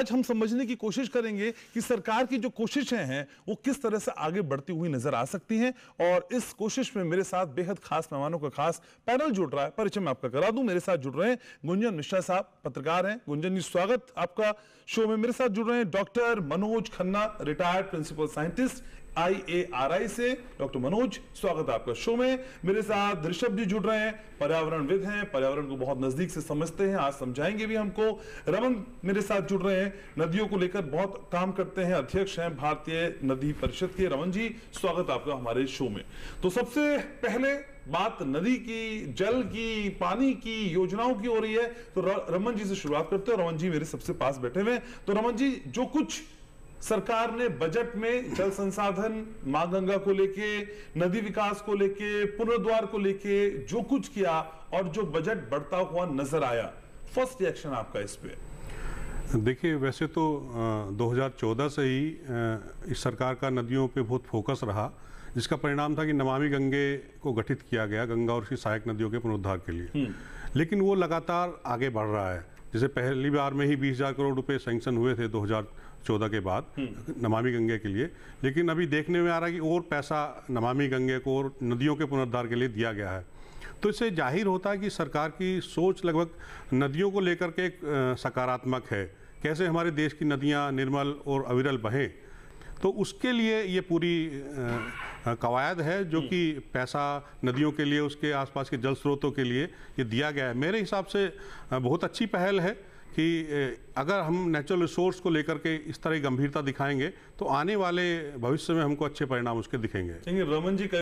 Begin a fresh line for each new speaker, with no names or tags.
आज हम समझने की कोशिश करेंगे कि सरकार की जो कोशिशें हैं वो किस तरह से आगे बढ़ती हुई नजर आ सकती हैं और इस कोशिश में मेरे साथ बेहद खास मेहमानों का खास पैनल जुड़ रहा है परिचय मैं आपका करा दूं मेरे साथ जुड़ रहे हैं गुंजन मिश्रा साहब पत्रकार हैं गुंजन जी स्वागत आपका शो में मेरे साथ जुड़ रहे हैं doctor Manoj Khanna retired principal scientist IARI से डॉक्टर मनोज स्वागत है आपका शो में मेरे साथ ऋषभ जी जुड़ रहे हैं पर्यावरण विद हैं पर्यावरण को बहुत नजदीक से समझते हैं आज समझाएंगे भी हमको रमन मेरे साथ जुड़ रहे हैं नदियों को लेकर बहुत काम करते हैं अध्यक्ष हैं भारतीय नदी परिषद के रमन जी स्वागत आपका हमारे शो में तो सबसे पहले बात नदी की जल की पानी की योजनाओं की हो रही है तो रमन जी से शुरुआत करते हैं रमन जी मेरे सबसे पास बैठे हुए तो रमन जी जो कुछ सरकार ने बजट में जल संसाधन मां गंगा को लेके नदी विकास को लेके पुनर्द्वार को लेके जो कुछ किया और जो बजट बढ़ता हुआ नजर आया फर्स्ट रिएक्शन आपका इस पे
देखिए वैसे तो 2014 से ही इस सरकार का नदियों पे बहुत फोकस रहा जिसका परिणाम था कि नमामि गंगे को गठित किया गया गंगा और उसकी सहायक नदियों के पुनरुद्धार के लिए हम्म। लेकिन वो लगातार आगे बढ़ रहा है जैसे पहली बार में ही बीस हजार करोड़ रुपए सैंक्शन हुए थे 2014 के बाद हम्म। नमामि गंगे के लिए लेकिन अभी देखने में आ रहा है कि और पैसा नमामि गंगे को और नदियों के पुनरुद्धार के लिए दिया गया है तो इससे जाहिर होता है कि सरकार की सोच लगभग नदियों को लेकर के सकारात्मक है कैसे हमारे देश की नदियाँ निर्मल और अविरल बहें तो उसके लिए ये पूरी आ, हाँ, कवायद है जो हम्म। कि पैसा नदियों के लिए उसके आसपास के जल स्रोतों के लिए ये दिया गया है मेरे हिसाब से बहुत अच्छी पहल है कि अगर हम नेचुरल रिसोर्स को लेकर के इस तरह गंभीरता दिखाएंगे तो आने वाले भविष्य में हमको अच्छे परिणाम उसके दिखेंगे
रमन जी